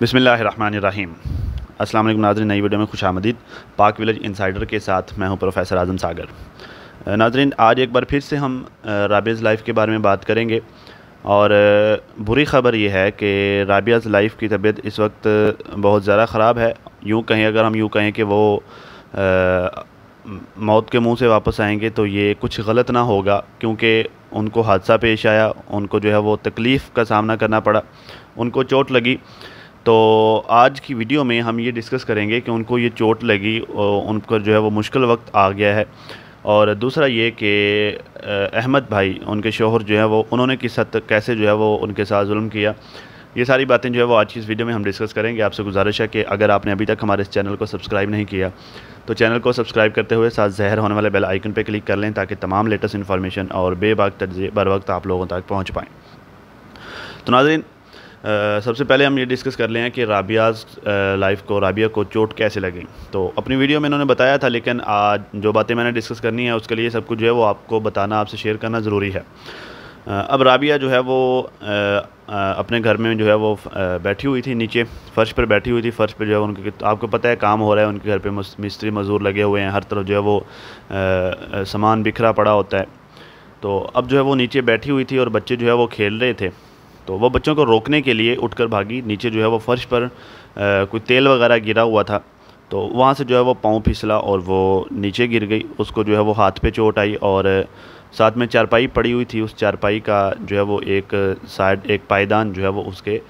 बसमीम अस्सलाम नाजरन नई वीडियो में खुश आमदीद पाक विलेज इंसाइडर के साथ मैं हूं प्रोफेसर आजम सागर नाजरन आज एक बार फिर से हम राबियाज़ लाइफ के बारे में बात करेंगे और बुरी ख़बर यह है कि राबियाज़ लाइफ की तबीयत इस वक्त बहुत ज़्यादा ख़राब है यूँ कहें अगर हम यूँ कहें कि वो आ, मौत के मुंह से वापस आएंगे तो ये कुछ गलत ना होगा क्योंकि उनको हादसा पेश आया उनको जो है वो तकलीफ़ का सामना करना पड़ा उनको चोट लगी तो आज की वीडियो में हम ये डिस्कस करेंगे कि उनको ये चोट लगी उन पर जो है वो मुश्किल वक्त आ गया है और दूसरा ये कि अहमद भाई उनके शोहर जो है वो उन्होंने किस हद तक कैसे जो है वो उनके साथ जुल्म किया ये सारी बातें जो है वो आज की इस वीडियो में हम डिस्कस करेंगे आपसे गुजारिश है कि अगर आपने अभी तक हमारे इस चैनल को सब्सक्राइब नहीं किया तो चैनल को सब्सक्राइब करते हुए साथ जहर होने वाले बेल आइकन पर क्लिक कर लें ताकि तमाम लेटेस्ट इन्फॉर्मेशन और बेबाक तजिए बर वक्त आप लोगों तक पहुँच पाएँ तो नाजरीन सबसे पहले हम ये डिस्कस कर लें कि राबियाज लाइफ को राबिया को चोट कैसे लगी तो अपनी वीडियो में इन्होंने बताया था लेकिन आज जो बातें मैंने डिस्कस करनी है उसके लिए सब कुछ जो है वो आपको बताना आपसे शेयर करना ज़रूरी है अब राबिया जो है वो अपने घर में जो है वो बैठी हुई थी नीचे फ़र्श पर बैठी हुई थी फ़र्श पर जो है उनके आपको पता है काम हो रहा है उनके घर पर मिस्त्री मज़दूर लगे हुए हैं हर तरफ जो है वो सामान बिखरा पड़ा होता है तो अब जो है वो नीचे बैठी हुई थी और बच्चे जो है वो खेल रहे थे तो वह बच्चों को रोकने के लिए उठकर भागी नीचे जो है वो फर्श पर कोई तेल वगैरह गिरा हुआ था तो वहाँ से जो है वो पाँव फिसला और वो नीचे गिर गई उसको जो है वो हाथ पे चोट आई और साथ में चारपाई पड़ी हुई थी उस चारपाई का जो है वो एक साइड एक पायदान जो है वो उसके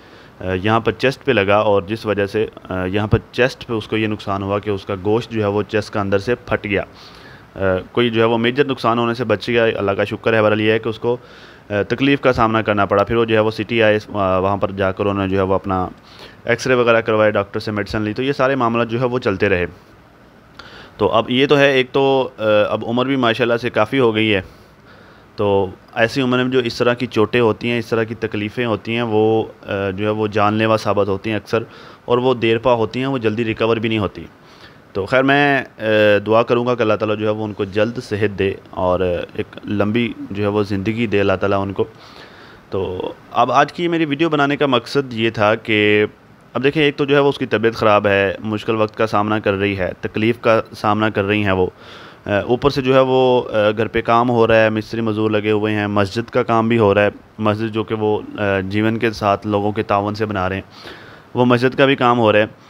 यहाँ पर चेस्ट पे लगा और जिस वजह से यहाँ पर चेस्ट पे उसको ये नुकसान हुआ कि उसका गोश्त जो है वो चेस्ट का अंदर से फट गया कोई जो है वो मेजर नुकसान होने से बच गया अल्लाह का शुक्र है बरल यह है कि उसको तकलीफ़ का सामना करना पड़ा फिर वो जो है वो सिटी आए वहाँ पर जाकर उन्होंने जो है वो अपना एक्सरे वगैरह करवाए डॉक्टर से मेडिसिन ली तो ये सारे मामला जो है वो चलते रहे तो अब ये तो है एक तो अब उम्र भी माशाल्लाह से काफ़ी हो गई है तो ऐसी उम्र में जो इस तरह की चोटें होती हैं इस तरह की तकलीफ़ें होती हैं वो जो है वो जानलेवा साबित होती हैं अक्सर और वो देर पा होती हैं वो जल्दी रिकवर भी नहीं होती तो खैर मैं दुआ करूँगा कि अल्लाह ताला जो है वो उनको जल्द सेहत दे और एक लंबी जो है वो ज़िंदगी दे अल्लाह ताला उनको तो अब आज की मेरी वीडियो बनाने का मकसद ये था कि अब देखें एक तो जो है वो उसकी तबीयत ख़राब है मुश्किल वक्त का सामना कर रही है तकलीफ़ का सामना कर रही हैं वो ऊपर से जो है वो घर पे काम हो रहा है मिस्त्री मज़दूर लगे हुए हैं मस्जिद का काम भी हो रहा है मस्जिद जो कि वो जीवन के साथ लोगों के तावन से बना रहे हैं वो मस्जिद का भी काम हो रहा है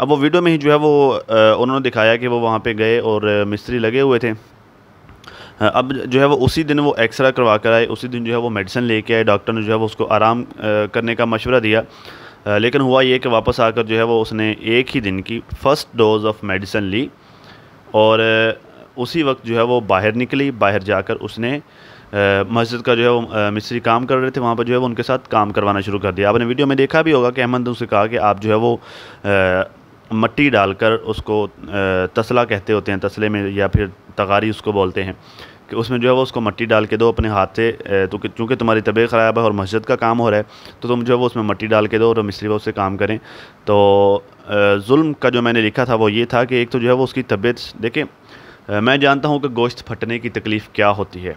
अब वो वीडियो में ही जो है वो उन्होंने दिखाया कि वो वहाँ पे गए और मिस्त्री लगे हुए थे अब जो है वो उसी दिन वो एक्सरे करवा कर आए उसी दिन जो है वो मेडिसिन लेके आए डॉक्टर ने जो है वो उसको आराम करने का मशवरा दिया लेकिन हुआ ये कि वापस आकर जो है वो उसने एक ही दिन की फ़र्स्ट डोज़ ऑफ मेडिसिन ली और उसी वक्त जो है वो बाहर निकली बाहर जाकर उसने मस्जिद का जो है वो मिस्त्री काम कर रहे थे वहाँ पर जो है वो उनके साथ काम करवाना शुरू कर दिया आपने वीडियो में देखा भी होगा कि अहमद ने उसे कहा कि आप जो है वो मट्टी डालकर उसको तसला कहते होते हैं तसले में या फिर तगारी उसको बोलते हैं कि उसमें जो है वो उसको मट्टी डाल के दो अपने हाथ से तो चूँकि तुम्हारी तबीयत ख़राब है और मस्जिद का काम हो रहा है तो तुम जो है वो उसमें मट्टी डाल के दो और मिस्त्री वो उससे काम करें तो जुल्म का जो मैंने लिखा था वो ये था कि एक तो जो है वो उसकी तबीयत देखें मैं जानता हूँ कि गोश्त फटने की तकलीफ़ क्या होती है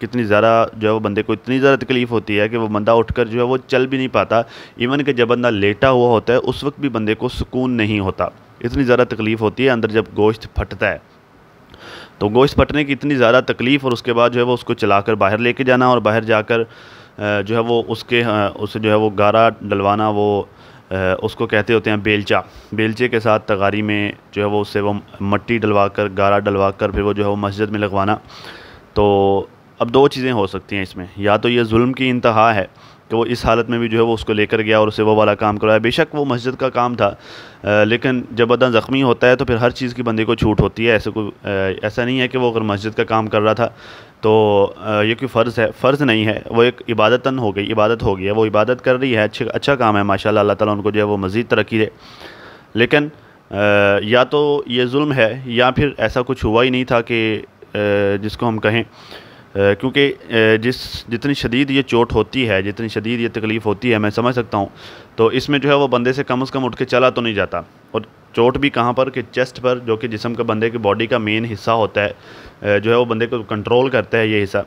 कितनी ज़्यादा जो है वो बंदे को इतनी ज़्यादा तकलीफ़ होती है कि वो बंदा उठकर जो है वो चल भी नहीं पाता इवन कि जब बंदा लेटा हुआ होता है उस वक्त भी बंदे को सुकून नहीं होता इतनी ज़्यादा तकलीफ़ होती है अंदर जब गोश्त फटता है तो गोश्त फटने की इतनी ज़्यादा तकलीफ़ और उसके बाद जो है वो उसको चलाकर बाहर लेके जाना और बाहर जाकर जो है वो उसके उसे जो है वो गारा डलवाना वो उसको कहते होते हैं बेलचा बेलचे के साथ तगारी में जो है वो उससे वो मट्टी डलवा कर गारा डलवा कर फिर वो जो है वो मस्जिद में लगवाना तो अब दो चीज़ें हो सकती हैं इसमें या तो ये जुल्म की इंतहा है कि वो इस हालत में भी जो है वो उसको लेकर गया और उसे वो वाला काम करवाया बेशक वो मस्जिद का काम था आ, लेकिन जब बदन ज़ख्मी होता है तो फिर हर चीज़ की बंदे को छूट होती है ऐसे कोई ऐसा नहीं है कि वो अगर मस्जिद का काम कर रहा था तो आ, ये कोई फ़र्ज़ है फ़र्ज़ नहीं है वो एक इबादतन हो गई इबादत हो गई है वो इबादत कर रही है अच्छे अच्छा काम है माशा अल्लाह ताली उनको जो है वो मज़ीद तरक्की दे लेकिन आ, या तो ये जुल्म है या फिर ऐसा कुछ हुआ ही नहीं था कि जिसको हम कहें क्योंकि जिस जितनी शदीद ये चोट होती है जितनी शदीद ये तकलीफ़ होती है मैं समझ सकता हूँ तो इसमें जो है वो बंदे से कम अज़ कम उठ के चला तो नहीं जाता और चोट भी कहाँ पर कि चेस्ट पर जो कि जिसम का बंदे की बॉडी का मेन हिस्सा होता है जो है वो बंदे को कंट्रोल करता है ये हिस्सा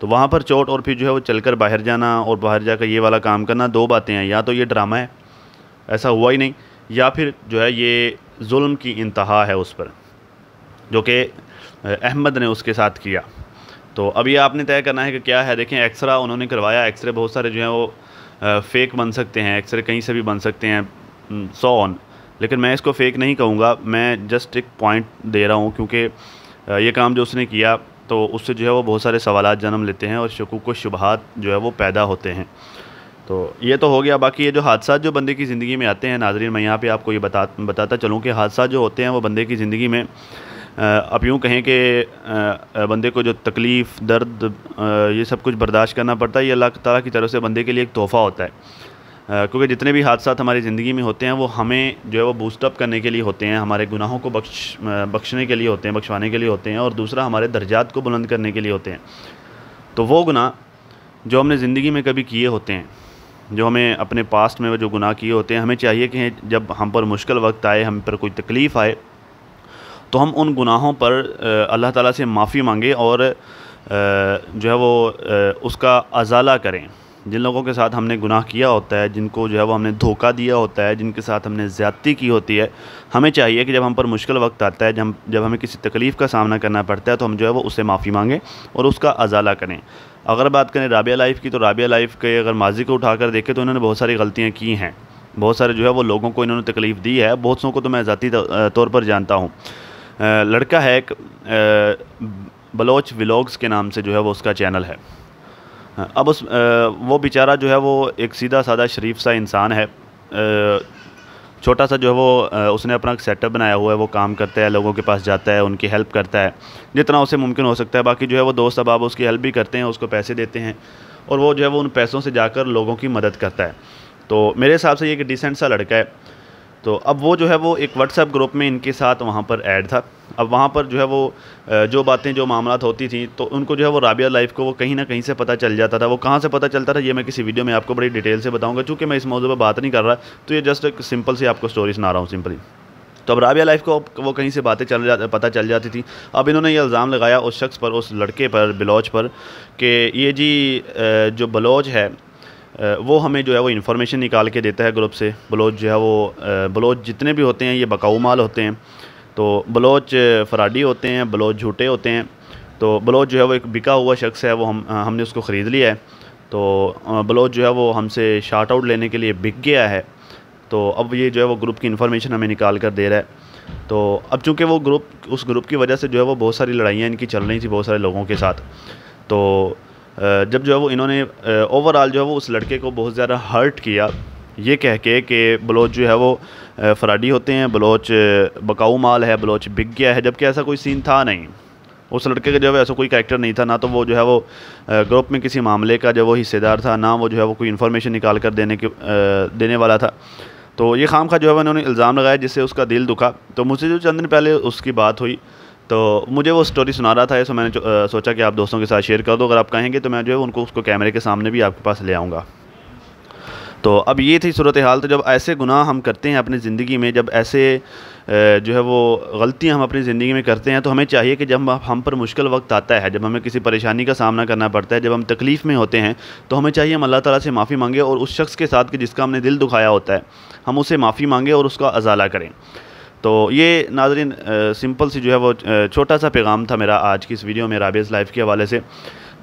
तो वहाँ पर चोट और फिर जो है वो चलकर बाहर जाना और बाहर जाकर ये वाला काम करना दो बातें हैं या तो ये ड्रामा है ऐसा हुआ ही नहीं या फिर जो है ये जुल्म की इंतहा है उस पर जो कि अहमद ने उसके साथ किया तो अभी आपने तय करना है कि क्या है देखें एक्सरे उन्होंने करवाया एक्सरे बहुत सारे जो हैं वो फेक बन सकते हैं एक्सरे कहीं से भी बन सकते हैं सो ऑन लेकिन मैं इसको फेक नहीं कहूँगा मैं जस्ट एक पॉइंट दे रहा हूँ क्योंकि ये काम जो उसने किया तो उससे जो है वो बहुत सारे सवाल जन्म लेते हैं और शकूक व शुबहत जो है वो पैदा होते हैं तो ये तो हो गया बाकी ये जो हादसा जो बंदे की ज़िंदगी में आते हैं नाजरीन मैं यहाँ पर आपको ये बता बताता चलूँ कि हादसा जो होते हैं वो बंदे की ज़िंदगी में अब यूँ कहें कि बंदे को जो तकलीफ़ दर्द ये सब कुछ बर्दाश्त करना पड़ता है ये अल्लाह ताला की तरफ से बंदे के लिए एक तोहफ़ा होता है क्योंकि जितने भी हादसा हमारी ज़िंदगी में होते हैं वो हमें जो है वो बूस्टअप करने के लिए होते हैं हमारे गुनाहों को बख्श बख्शने के लिए होते हैं बख्शवाने के लिए होते हैं और दूसरा हमारे दर्जात को बुलंद करने के लिए होते हैं तो वो गुनाह जो हमने ज़िंदगी में कभी किए होते हैं जो हमें अपने पास्ट में जो गुनाह किए होते हैं हमें चाहिए कि जब हम पर मुश्किल वक्त आए हम पर कोई तकलीफ़ आए तो हम उन गुनाहों पर अल्लाह ताला से माफ़ी मांगे और जो है वो उसका अजाला करें जिन लोगों के साथ हमने गुनाह किया होता है जिनको जो है वो हमने धोखा दिया होता है जिनके साथ हमने ज़्यादती की होती है हमें चाहिए कि जब हम पर मुश्किल वक्त आता है जब जब हमें किसी तकलीफ़ का सामना करना पड़ता है तो हम जो है वो उससे माफ़ी मांगें और उसका अजाला करें अगर बात करें राबिया लाइफ की तो राबिया लाइफ के अगर माजी को उठा कर देखें तो इन्होंने बहुत सारी गलतियाँ की हैं बहुत सारे जो है वो लोगों को इन्होंने तकलीफ़ दी है बहुत सौ को तो मैं ज़ाती तौर पर जानता हूँ लड़का है एक बलोच व्लॉग्स के नाम से जो है वो उसका चैनल है अब उस वो बेचारा जो है वो एक सीधा साधा शरीफ सा इंसान है छोटा सा जो है वो उसने अपना सेटअप बनाया हुआ है वो काम करता है लोगों के पास जाता है उनकी हेल्प करता है जितना उसे मुमकिन हो सकता है बाकी जो है वो दोस्त अब उसकी हेल्प भी करते हैं उसको पैसे देते हैं और वो जो है वो उन पैसों से जाकर लोगों की मदद करता है तो मेरे हिसाब से ये एक डिसेंट सा लड़का है तो अब वो जो है वो एक व्हाट्सएप ग्रुप में इनके साथ वहाँ पर ऐड था अब वहाँ पर जो है वो जो बातें जो मामला होती थी तो उनको जो है वो राबिया लाइफ को वो कहीं ना कहीं से पता चल जाता था वो कहाँ से पता चलता था ये मैं किसी वीडियो में आपको बड़ी डिटेल से बताऊँगा चूँकि मैं इस मौजूद पर बात नहीं कर रहा तो ये जस्ट एक सिंपल सी आपको स्टोरी सुना रहा हूँ सिंपली तो अब राबिया लाइफ को वो कहीं से बातें चल जा पता चल जाती थी अब इन्होंने ये इल्ज़ाम लगाया उस शख्स पर उस लड़के पर बलोच पर कि ये जी जो बलोच है वो हमें जो है वो इन्फॉर्मेशन निकाल के देता है ग्रुप से बलोच जो है वो बलोच जितने भी होते हैं ये बकाऊ माल होते हैं तो बलोच फराडी होते हैं बलोच झूठे होते हैं तो बलोच जो है वो एक बिका हुआ शख्स है वो हम हमने उसको ख़रीद लिया है तो बलोच जो है वो हमसे शार्ट आउट लेने के लिए बिक गया है तो अब ये जो है वो ग्रुप की इन्फॉर्मेशन हमें निकाल कर दे रहा है तो अब चूँकि वो ग्रुप उस ग्रुप की वजह से जो है वो बहुत सारी लड़ाइयाँ इनकी चल रही थी बहुत सारे लोगों के साथ तो जब जो है वो इन्होंने ओवरऑल जो है वो उस लड़के को बहुत ज़्यादा हर्ट किया ये कह के कि बलोच जो है वो फराडी होते हैं बलोच बकाऊ माल है बलोच बिक गया है जबकि ऐसा कोई सीन था नहीं उस लड़के का जो है ऐसा कोई कैरेक्टर नहीं था ना तो वो जो है वो ग्रुप में किसी मामले का जो वो हिस्सेदार था ना वो जो है वो कोई इन्फॉर्मेशन निकाल कर देने के देने वाला था तो ये खाम खा जो है उन्होंने इल्ज़ाम लगाया जिससे उसका दिल दुखा तो मुझसे जो चंद दिन पहले उसकी बात हुई तो मुझे वो स्टोरी सुना रहा था सो मैंने सोचा कि आप दोस्तों के साथ शेयर कर दो अगर आप कहेंगे तो मैं जो है उनको उसको कैमरे के सामने भी आपके पास ले आऊँगा तो अब ये थी सूरत हाल तो जब ऐसे गुनाह हम करते हैं अपनी ज़िंदगी में जब ऐसे जो है वो गलतियां हम अपनी ज़िंदगी में करते हैं तो हमें चाहिए कि जब हम पर मुश्किल वक्त आता है जब हमें किसी परेशानी का सामना करना पड़ता है जब हम तकलीफ़ में होते हैं तो हमें चाहिए हम अल्लाह ताला से माफ़ी मांगे और उस शख्स के साथ कि जिसका हमने दिल दुखाया होता है हम उसे माफ़ी मांगे और उसका अजाला करें तो ये नाजरीन सिंपल सी जो है वो छोटा सा पैगाम था मेरा आज की इस वीडियो में राबेज़ लाइफ के हवाले से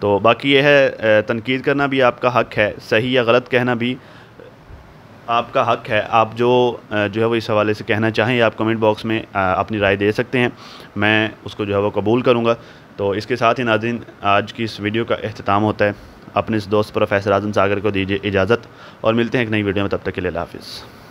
तो बाकी ये है तनकीद करना भी आपका हक है सही या गलत कहना भी आपका हक है आप जो जो है वो इस हवाले से कहना चाहें आप कमेंट बॉक्स में अपनी राय दे सकते हैं मैं उसको जो है वो कबूल करूँगा तो इसके साथ ही नाजिन आज की इस वीडियो का अख्ताम होता है अपने इस दोस्त प्रोफेसर आजम सागर को दीजिए इजाज़त और मिलते हैं एक नई वीडियो में तब तक के लिए हाफिज़